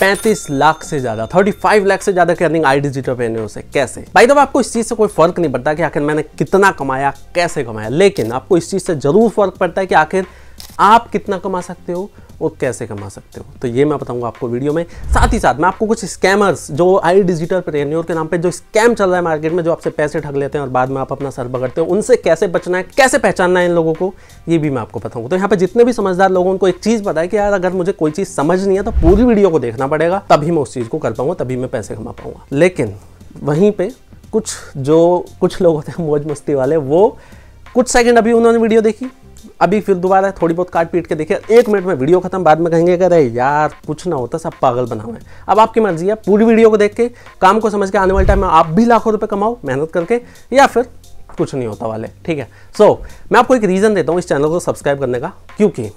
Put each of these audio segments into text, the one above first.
पैंतीस लाख से ज्यादा थर्टी फाइव लाख से ज्यादा की अर्निंग आई डिजिटल पेन्योर से कैसे भाई तो आपको इस चीज से कोई फर्क नहीं पड़ता कि आखिर मैंने कितना कमाया कैसे कमाया लेकिन आपको इस चीज से जरूर फर्क पड़ता है कि आखिर आप कितना कमा सकते हो वो कैसे कमा सकते हो तो ये मैं बताऊंगा आपको वीडियो में साथ ही साथ मैं आपको कुछ स्कैमर्स जो आई डिजिटल प्रेन्योर के नाम पे जो स्कैम चल रहा है मार्केट में जो आपसे पैसे ठग लेते हैं और बाद में आप अपना सर बगड़ते हो उनसे कैसे बचना है कैसे पहचानना है इन लोगों को ये भी मैं आपको बताऊंगा तो यहाँ पर जितने भी समझदार लोगों को एक चीज़ पता है कि यार अगर मुझे कोई चीज़ समझ नहीं है तो पूरी वीडियो को देखना पड़ेगा तभी मैं उस चीज़ को कर पाऊंगा तभी मैं पैसे कमा पाऊंगा लेकिन वहीं पर कुछ जो कुछ लोग होते हैं मौज मस्ती वाले वो कुछ सेकंड अभी उन्होंने वीडियो देखी अभी फिर दोबारा थोड़ी बहुत काट पीट के देखिए एक मिनट में वीडियो खत्म बाद में कहेंगे अरे यार कुछ ना होता सब पागल बना हुआ है अब आपकी मर्जी है पूरी वीडियो को देख के काम को समझ के आने वाले टाइम में आप भी लाखों रुपये कमाओ मेहनत करके या फिर कुछ नहीं होता वाले ठीक है सो so, मैं आपको एक रीज़न देता हूँ इस चैनल को सब्सक्राइब करने का क्योंकि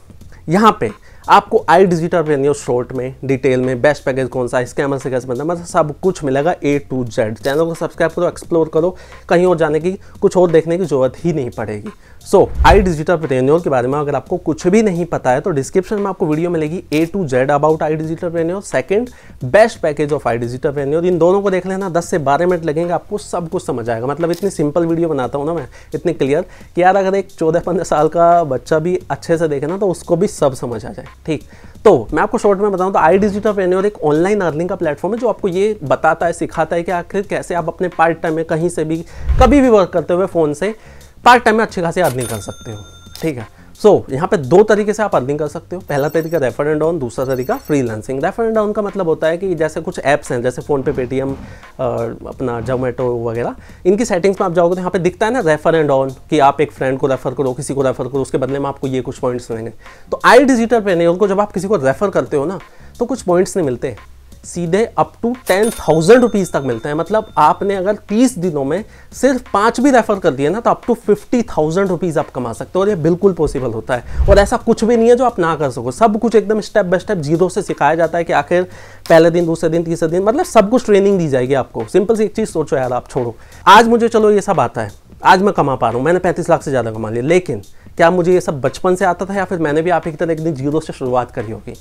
यहाँ पे आपको आई डिजिटल रेन्यू शॉर्ट में डिटेल में बेस्ट पैकेज कौन सा इसके अमल से कैसे बनता है मतलब सब कुछ मिलेगा ए टू जेड चैनल को सब्सक्राइब करो एक्सप्लोर करो कहीं और जाने की कुछ और देखने की जरूरत ही नहीं पड़ेगी सो आई डिजिटल रेन्यूअल के बारे में अगर आपको कुछ भी नहीं पता है तो डिस्क्रिप्शन में आपको वीडियो मिलेगी A to Z about I digital renewal second best package of I digital renewal इन दोनों को देख लेना दस से बारह मिनट लगेंगे आपको सब कुछ समझ आएगा मतलब इतनी सिंपल वीडियो बनाता हूँ ना मैं इतनी क्लियर कि यार अगर एक चौदह पंद्रह साल का बच्चा भी अच्छे से देखे ना तो उसको भी सब समझ आ जाए ठीक तो मैं आपको शॉर्ट में बताऊं तो आई डिजिटल ऑफ एक ऑनलाइन अर्निंग का प्लेटफॉर्म है जो आपको ये बताता है सिखाता है कि आखिर कैसे आप अपने पार्ट टाइम में कहीं से भी कभी भी वर्क करते हुए फ़ोन से पार्ट टाइम में अच्छी खासी अर्निंग कर सकते हो ठीक है सो so, यहाँ पे दो तरीके से आप अर्निंग कर सकते हो पहला तरीका रेफर एंड ऑन दूसरा तरीका फ्रीलांसिंग रेफर एंड ऑन का मतलब होता है कि जैसे कुछ ऐप्स हैं जैसे फ़ोनपे पेटीएम अपना जोमेटो वगैरह इनकी सेटिंग्स में आप जाओगे तो यहाँ पे दिखता है ना रेफर एंड ऑन कि आप एक फ्रेंड को रेफर करो किसी को रेफर करो उसके बदले में आपको ये कुछ पॉइंट्स मिलेंगे तो आई डिजिटल पे नहीं उनको जब आप किसी को रेफर करते हो ना तो कुछ पॉइंट्स नहीं मिलते सीधे up to ten thousand rupees तक मिलते हैं मतलब आपने अगर तीस दिनों में सिर्फ पांच भी रेफर कर दिए ना तो up to fifty thousand rupees आप कमा सकते हो और ये बिल्कुल पॉसिबल होता है और ऐसा कुछ भी नहीं है जो आप ना कर सको सब कुछ एकदम स्टेप बाय स्टेप जीरो से सिखाया जाता है कि आखिर पहले दिन दूसरे दिन तीसरे दिन मतलब सब कुछ ट्रेनिंग दी जाएगी आपको सिंपल सी एक चीज़ सोचो यार आप छोड़ो आज मुझे चलो ये सब आता है आज मैं कमा पा रहा हूँ मैंने पैंतीस लाख से ज़्यादा कमा लिया लेकिन क्या मुझे ये सब बचपन से आता था या फिर मैंने भी आप एक तरह एक दिन जीरो से शुरुआत करी होगी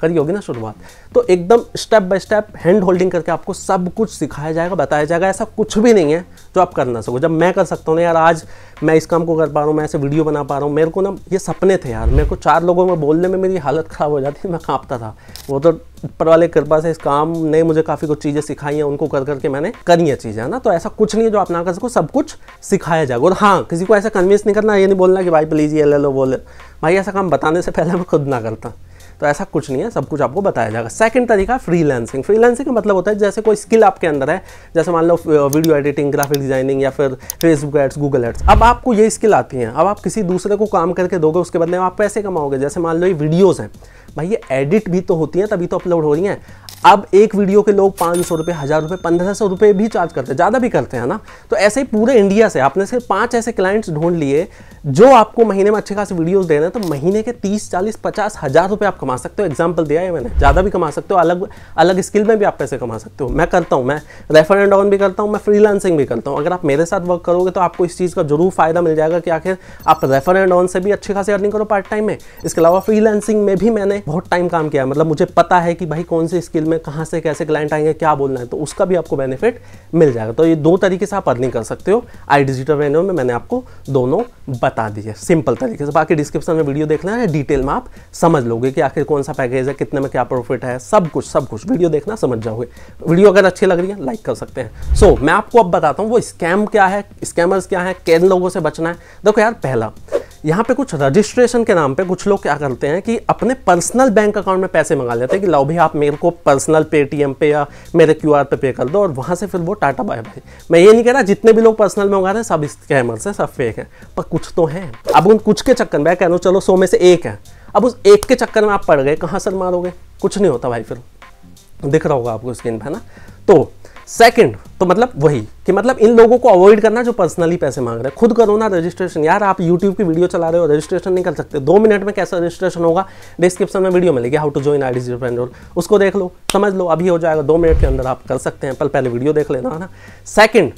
करी होगी ना शुरुआत तो एकदम step by step hand holding करके आपको सब कुछ सिखाया जाएगा बताया जाएगा ऐसा कुछ भी नहीं है जो आप कर ना सको जब मैं कर सकता हूँ ना यार आज मैं इस काम को कर पा रहा हूँ मैं ऐसे वीडियो बना पा रहा हूँ मेरे को ना ये सपने थे यार मेरे को चार लोगों में बोलने में मेरी हालत ख़राब हो जाती मैं कांपता था वो तो ऊपर वाले कृपा से इस काम ने मुझे काफ़ी कुछ चीज़ें सिखाई हैं उनको कर करके मैंने करी है चीज़ें ना तो ऐसा कुछ नहीं है जो आप ना कर सको सब कुछ सिखाया जाएगा और हाँ किसी को ऐसा कन्विंस नहीं करना ये नहीं बोलना कि भाई प्लीज़ ये ले लो वो ले भाई ऐसा काम बताने से पहले मैं खुद ना करता तो ऐसा कुछ नहीं है सब कुछ आपको बताया जाएगा सेकंड तरीका फ्री फ्रीलांसिंग का मतलब होता है जैसे कोई स्किल आपके अंदर है जैसे मान लो वीडियो एडिटिंग ग्राफिक डिजाइनिंग या फिर फेसबुक एड्स गूगल एड्स अब आपको ये स्किल आती है अब आप किसी दूसरे को काम करके दोगे उसके बदले में आप पैसे कमाओगे जैसे मान लो ये वीडियोज़ हैं भाई ये एडिट भी तो होती हैं तभी तो अपलोड हो रही हैं अब एक वीडियो के लोग पाँच सौ रुपये हज़ार रुपये पंद्रह सौ रुपये भी चार्ज करते हैं ज़्यादा भी करते हैं ना तो ऐसे ही पूरे इंडिया से आपने सिर्फ पाँच ऐसे क्लाइंट्स ढूंढ लिए जो आपको महीने में अच्छे खास वीडियोस दे रहे हैं तो महीने के तीस चालीस पचास हज़ार रुपये आप कमा सकते हो एग्जाम्पल दिया है मैंने ज़्यादा भी कमा सकते हो अलग अलग स्किल में भी आप पैसे कमा सकते हो मैं करता हूँ मैं रेफर एंड ऑन भी करता हूँ मैं फ्रीलांसिंग भी करता हूँ अगर आप मेरे साथ वर्क करोगे तो आपको इस चीज़ का जरूर फ़ायदा मिल जाएगा कि आखिर आप रेफर एंड ऑन से भी अच्छी खासी अर्निंग करो पार्ट टाइम में इसके अलावा फ्रीलांसिंग में भी मैंने बहुत टाइम काम किया मतलब मुझे पता है कि भाई कौन से स्किल में कहाँ से कैसे क्लाइंट आएंगे क्या बोलना है तो उसका भी आपको बेनिफिट मिल जाएगा तो ये दो तरीके से आप अर्निंग कर सकते हो आई डिजिटल में मैंने आपको दोनों बता दीजिए सिंपल तरीके से बाकी डिस्क्रिप्शन में वीडियो देखना है डिटेल में आप समझ लोगे कि आखिर कौन सा पैकेज है कितने में क्या प्रॉफिट है सब कुछ सब कुछ वीडियो देखना समझ जाओगे वीडियो अगर अच्छी लग रही है लाइक कर सकते हैं सो so, मैं आपको अब बताता हूँ वो स्कैम क्या है स्कैमर्स क्या है कैन लोगों से बचना है देखो यार पहला यहाँ पे कुछ रजिस्ट्रेशन के नाम पे कुछ लोग क्या करते हैं कि अपने पर्सनल बैंक अकाउंट में पैसे मंगा लेते हैं कि लाओ भाई आप मेरे को पर्सनल पेटीएम पे या मेरे क्यू पे पे कर दो और वहाँ से फिर वो टाटा बाय बाय मैं ये नहीं कह रहा जितने भी लोग पर्सनल में मंगा रहे हैं सब स्कैमर्स हैं सब फेक हैं पर कुछ तो हैं अब उन कुछ के चक्कर में कह रहा चलो सो में से एक है अब उस एक के चक्कर में आप पड़ गए कहाँ सर मारोगे कुछ नहीं होता भाई फिर दिख रहा होगा आपको स्क्रीन पर है ना तो सेकेंड तो मतलब वही कि मतलब इन लोगों को अवॉइड करना जो पर्सनली पैसे मांग रहे हैं खुद करो ना रजिस्ट्रेशन यार आप यूट्यूब की वीडियो चला रहे हो रजिस्ट्रेशन नहीं कर सकते दो मिनट में कैसा रजिस्ट्रेशन होगा डिस्क्रिप्शन में वीडियो मिलेगी how to join I D उसको देख लो समझ लो अभी हो जाएगा दो मिनट के अंदर आप कर सकते हैं पर पहले वीडियो देख लेना है ना सेकंड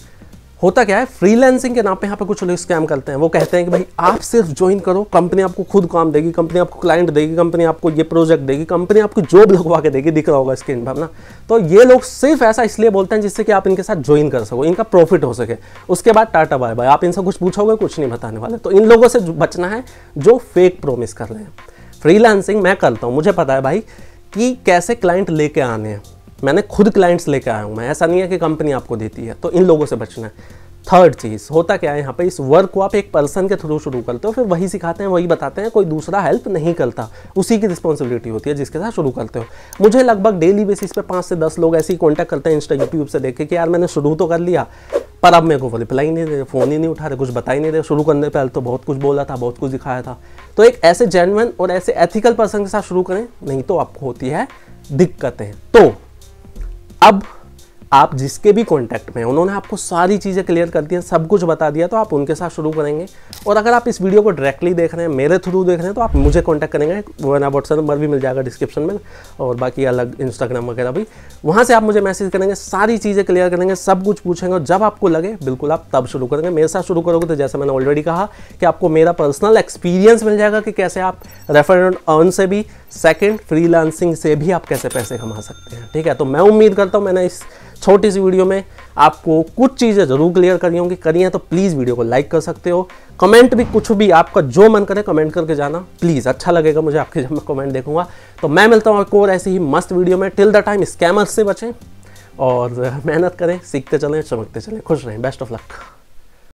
होता क्या है फ्रीलैंसिंग के नाम पे यहाँ पे कुछ लोग स्कैम करते हैं वो कहते हैं कि भाई आप सिर्फ ज्वाइन करो कंपनी आपको खुद काम देगी कंपनी आपको क्लाइंट देगी कंपनी आपको ये प्रोजेक्ट देगी कंपनी आपको जॉब लगवा के देगी दिख रहा होगा स्क्रीन पर ना तो ये लोग सिर्फ ऐसा इसलिए बोलते हैं जिससे कि आप इनके साथ ज्वाइन कर सको इनका प्रॉफिट हो सके उसके बाद टाटा बाय बाय आप इनसे कुछ पूछोगे कुछ नहीं बताने वाले तो इन लोगों से बचना है जो फेक प्रोमिस कर रहे हैं फ्रीलैंसिंग मैं करता हूँ मुझे पता है भाई कि कैसे क्लाइंट लेके आने हैं मैंने खुद क्लाइंट्स लेके आया हूँ मैं ऐसा नहीं है कि कंपनी आपको देती है तो इन लोगों से बचना है थर्ड चीज़ होता क्या है यहाँ पे इस वर्क को आप एक पर्सन के थ्रू शुरू करते हो फिर वही सिखाते हैं वही बताते हैं कोई दूसरा हेल्प नहीं करता उसी की रिस्पॉन्सिबिलिटी होती है जिसके साथ शुरू करते हो मुझे लगभग डेली बेसिस पे पाँच से दस लोग ऐसे ही कॉन्टैक्ट करते हैं इंस्टा यूट्यूब से देखे कि यार मैंने शुरू तो कर लिया पर अब मेरे को वो रिप्लाई नहीं दे रहे फ़ोन ही नहीं उठा रहे कुछ बता ही नहीं रहे शुरू करने पहले तो बहुत कुछ बोला था बहुत कुछ दिखाया था तो एक ऐसे जेनवन और ऐसे एथिकल पर्सन के साथ शुरू करें नहीं तो आपको होती है दिक्कतें तो अब आप जिसके भी कॉन्टैक्ट में उन्होंने आपको सारी चीज़ें क्लियर कर दी हैं सब कुछ बता दिया तो आप उनके साथ शुरू करेंगे और अगर आप इस वीडियो को डायरेक्टली देख रहे हैं मेरे थ्रू देख रहे हैं तो आप मुझे कॉन्टैक्ट करेंगे मेरा व्हाट्सएप नंबर भी मिल जाएगा डिस्क्रिप्शन में और बाकी अलग इंस्टाग्राम वगैरह भी वहाँ से आप मुझे मैसेज करेंगे सारी चीज़ें क्लियर करेंगे सब कुछ पूछेंगे और जब आपको लगे बिल्कुल आप तब शुरू करेंगे मेरे साथ शुरू करोगे तो जैसे मैंने ऑलरेडी कहा कि आपको मेरा पर्सनल एक्सपीरियंस मिल जाएगा कि कैसे आप रेफर अर्न से भी सेकेंड फ्री से भी आप कैसे पैसे कमा सकते हैं ठीक है तो मैं उम्मीद करता हूँ मैंने इस छोटी सी वीडियो में आपको कुछ चीज़ें जरूर क्लियर करनी होंगी करी हैं तो प्लीज़ वीडियो को लाइक कर सकते हो कमेंट भी कुछ भी आपका जो मन करे कमेंट करके जाना प्लीज़ अच्छा लगेगा मुझे आपके जब मैं कमेंट देखूंगा तो मैं मिलता हूँ एक और ऐसी ही मस्त वीडियो में टिल द टाइम स्कैमर्स से बचें और मेहनत करें सीखते चलें चमकते चलें खुश रहें बेस्ट ऑफ लक